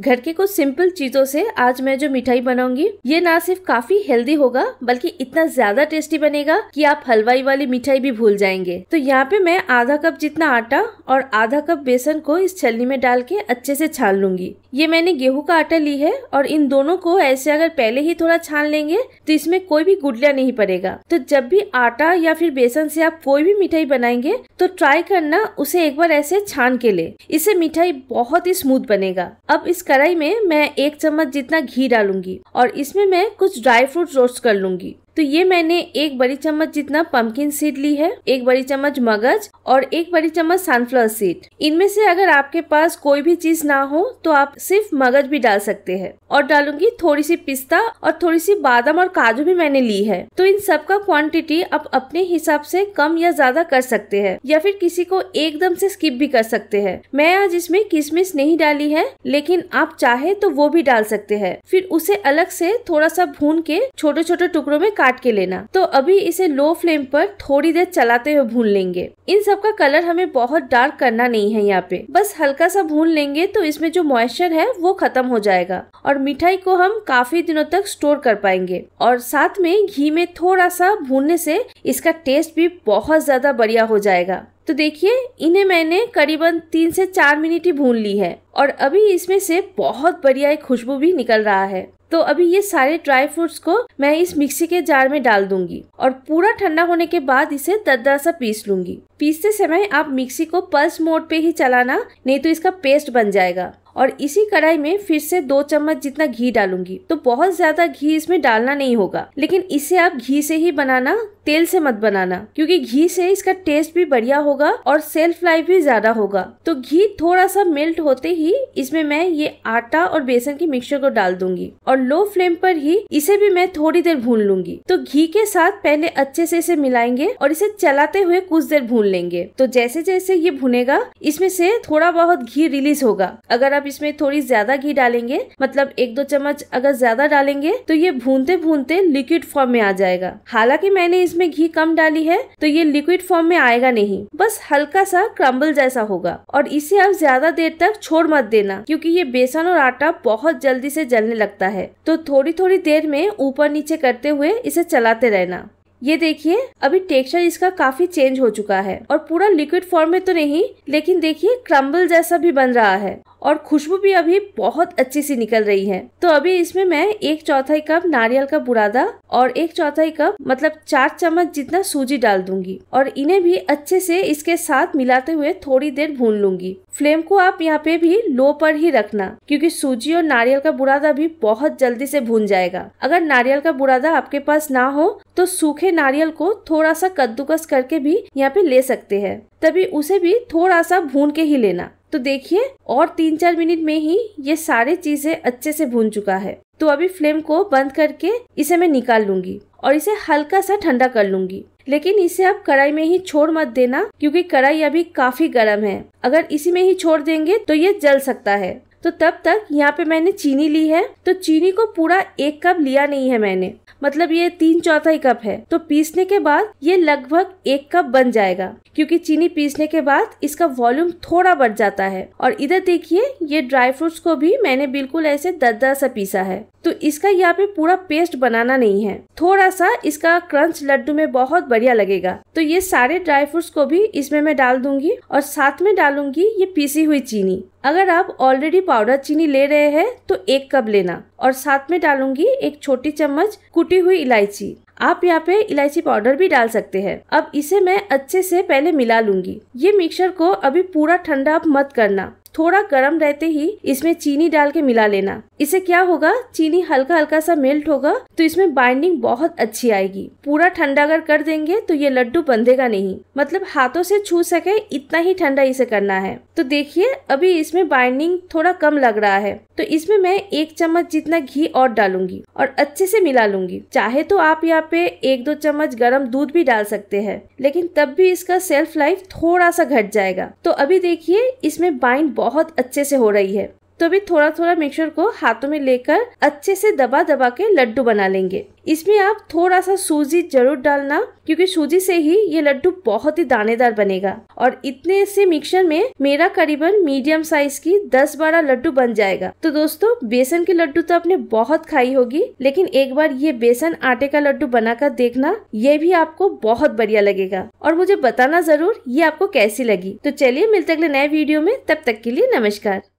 घर की कुछ सिंपल चीजों से आज मैं जो मिठाई बनाऊंगी ये ना सिर्फ काफी हेल्दी होगा बल्कि इतना ज्यादा टेस्टी बनेगा कि आप हलवाई वाली मिठाई भी भूल जाएंगे तो यहाँ पे मैं आधा कप जितना आटा और आधा कप बेसन को इस छलनी में डाल के अच्छे से छान लूंगी ये मैंने गेहूं का आटा ली है और इन दोनों को ऐसे अगर पहले ही थोड़ा छान लेंगे तो इसमें कोई भी गुडलिया नहीं पड़ेगा तो जब भी आटा या फिर बेसन से आप कोई भी मिठाई बनाएंगे तो ट्राई करना उसे एक बार ऐसे छान के ले इससे मिठाई बहुत ही स्मूथ बनेगा अब इस कढ़ाई में मैं एक चम्मच जितना घी डालूंगी और इसमें मैं कुछ ड्राई फ्रूट रोस्ट कर लूंगी तो ये मैंने एक बड़ी चम्मच जितना पम्पकिन सीड ली है एक बड़ी चम्मच मगज और एक बड़ी चम्मच सनफ्लावर सीड इनमें से अगर आपके पास कोई भी चीज ना हो तो आप सिर्फ मगज भी डाल सकते हैं और डालूंगी थोड़ी सी पिस्ता और थोड़ी सी बादाम और काजू भी मैंने ली है तो इन सब का क्वांटिटी आप अपने हिसाब से कम या ज्यादा कर सकते हैं या फिर किसी को एकदम से स्किप भी कर सकते हैं मैं आज इसमें किशमिश नहीं डाली है लेकिन आप चाहे तो वो भी डाल सकते हैं फिर उसे अलग से थोड़ा सा भून के छोटे छोटे टुकड़ों में काट के लेना तो अभी इसे लो फ्लेम पर थोड़ी देर चलाते हुए भून लेंगे इन सब का कलर हमें बहुत डार्क करना नहीं है यहाँ पे बस हल्का सा भून लेंगे तो इसमें जो मॉइस्चर है वो खत्म हो जाएगा और मिठाई को हम काफी दिनों तक स्टोर कर पाएंगे और साथ में घी में थोड़ा सा भूनने से इसका टेस्ट भी बहुत ज्यादा बढ़िया हो जाएगा तो देखिए इन्हें मैंने करीबन तीन से चार मिनट ही भून ली है और अभी इसमें से बहुत बढ़िया एक खुशबू भी निकल रहा है तो अभी ये सारे ड्राई फ्रूट्स को मैं इस मिक्सी के जार में डाल दूंगी और पूरा ठंडा होने के बाद इसे दर सा पीस लूंगी पीसते समय आप मिक्सी को पल्स मोड पे ही चलाना नहीं तो इसका पेस्ट बन जाएगा और इसी कढ़ाई में फिर से दो चम्मच जितना घी डालूंगी तो बहुत ज्यादा घी इसमें डालना नहीं होगा लेकिन इसे आप घी से ही बनाना तेल से मत बनाना क्योंकि घी से इसका टेस्ट भी बढ़िया होगा और सेल्फ लाइफ भी ज्यादा होगा तो घी थोड़ा सा मेल्ट होते ही इसमें मैं ये आटा और बेसन के मिक्सचर को डाल दूंगी और लो फ्लेम पर ही इसे भी मैं थोड़ी देर भून लूंगी तो घी के साथ पहले अच्छे से इसे मिलाएंगे और इसे चलाते हुए कुछ देर भून लेंगे तो जैसे जैसे ये भुनेगा इसमें से थोड़ा बहुत घी रिलीज होगा अगर आप इसमें थोड़ी ज्यादा घी डालेंगे मतलब एक दो चम्मच अगर ज्यादा डालेंगे तो ये भूनते भूनते लिक्विड फॉर्म में आ जाएगा हालांकि मैंने इसमें इसमें घी कम डाली है तो ये लिक्विड फॉर्म में आएगा नहीं बस हल्का सा क्रम्बल जैसा होगा और इसे आप ज्यादा देर तक छोड़ मत देना क्योंकि ये बेसन और आटा बहुत जल्दी से जलने लगता है तो थोड़ी थोड़ी देर में ऊपर नीचे करते हुए इसे चलाते रहना ये देखिए अभी टेक्सचर इसका काफी चेंज हो चुका है और पूरा लिक्विड फॉर्म में तो नहीं लेकिन देखिए क्रम्बल जैसा भी बन रहा है और खुशबू भी अभी बहुत अच्छी सी निकल रही है तो अभी इसमें मैं एक चौथाई कप नारियल का बुरादा और एक चौथाई कप मतलब चार चम्मच जितना सूजी डाल दूंगी और इन्हें भी अच्छे से इसके साथ मिलाते हुए थोड़ी देर भून लूंगी फ्लेम को आप यहाँ पे भी लो पर ही रखना क्योंकि सूजी और नारियल का बुरादा भी बहुत जल्दी से भून जाएगा अगर नारियल का बुरादा आपके पास ना हो तो सूखे नारियल को थोड़ा सा कद्दूकस करके भी यहाँ पे ले सकते हैं तभी उसे भी थोड़ा सा भून के ही लेना तो देखिए और तीन चार मिनट में ही ये सारे चीजें अच्छे से भून चुका है तो अभी फ्लेम को बंद करके इसे मैं निकाल लूंगी और इसे हल्का सा ठंडा कर लूंगी लेकिन इसे आप कढ़ाई में ही छोड़ मत देना क्योंकि कढ़ाई अभी काफी गर्म है अगर इसी में ही छोड़ देंगे तो ये जल सकता है तो तब तक यहाँ पे मैंने चीनी ली है तो चीनी को पूरा एक कप लिया नहीं है मैंने मतलब ये तीन चौथाई कप है तो पीसने के बाद ये लगभग एक कप बन जाएगा क्योंकि चीनी पीसने के बाद इसका वॉल्यूम थोड़ा बढ़ जाता है और इधर देखिए ये ड्राई फ्रूट्स को भी मैंने बिल्कुल ऐसे दद्दा सा पीसा है तो इसका यहाँ पे पूरा पेस्ट बनाना नहीं है थोड़ा सा इसका क्रंच लड्डू में बहुत बढ़िया लगेगा तो ये सारे ड्राई फ्रूट्स को भी इसमें मैं डाल दूंगी और साथ में डालूंगी ये पीसी हुई चीनी अगर आप ऑलरेडी पाउडर चीनी ले रहे हैं तो एक कप लेना और साथ में डालूंगी एक छोटी चम्मच कुटी हुई इलायची आप यहाँ पे इलायची पाउडर भी डाल सकते हैं अब इसे मैं अच्छे से पहले मिला लूंगी ये मिक्सर को अभी पूरा ठंडा आप मत करना थोड़ा गर्म रहते ही इसमें चीनी डाल के मिला लेना इसे क्या होगा चीनी हल्का हल्का सा मेल्ट होगा तो इसमें बाइंडिंग बहुत अच्छी आएगी पूरा ठंडा अगर कर देंगे तो ये लड्डू बंधेगा नहीं मतलब हाथों से छू सके इतना ही ठंडा इसे करना है तो देखिए अभी इसमें बाइंडिंग थोड़ा कम लग रहा है तो इसमें मैं एक चम्मच जितना घी और डालूंगी और अच्छे से मिला लूंगी चाहे तो आप यहाँ पे एक दो चम्मच गर्म दूध भी डाल सकते हैं लेकिन तब भी इसका सेल्फ लाइफ थोड़ा सा घट जाएगा तो अभी देखिए इसमें बाइंड बहुत अच्छे से हो रही है तो भी थोड़ा थोड़ा मिक्सचर को हाथों में लेकर अच्छे से दबा दबा के लड्डू बना लेंगे इसमें आप थोड़ा सा सूजी जरूर डालना क्योंकि सूजी से ही ये लड्डू बहुत ही दानेदार बनेगा और इतने से मिक्सचर में मेरा करीबन मीडियम साइज की 10 बारह लड्डू बन जाएगा तो दोस्तों बेसन के लड्डू तो आपने बहुत खाई होगी लेकिन एक बार ये बेसन आटे का लड्डू बनाकर देखना ये भी आपको बहुत बढ़िया लगेगा और मुझे बताना जरूर ये आपको कैसी लगी तो चलिए मिलते अगले नए वीडियो में तब तक के लिए नमस्कार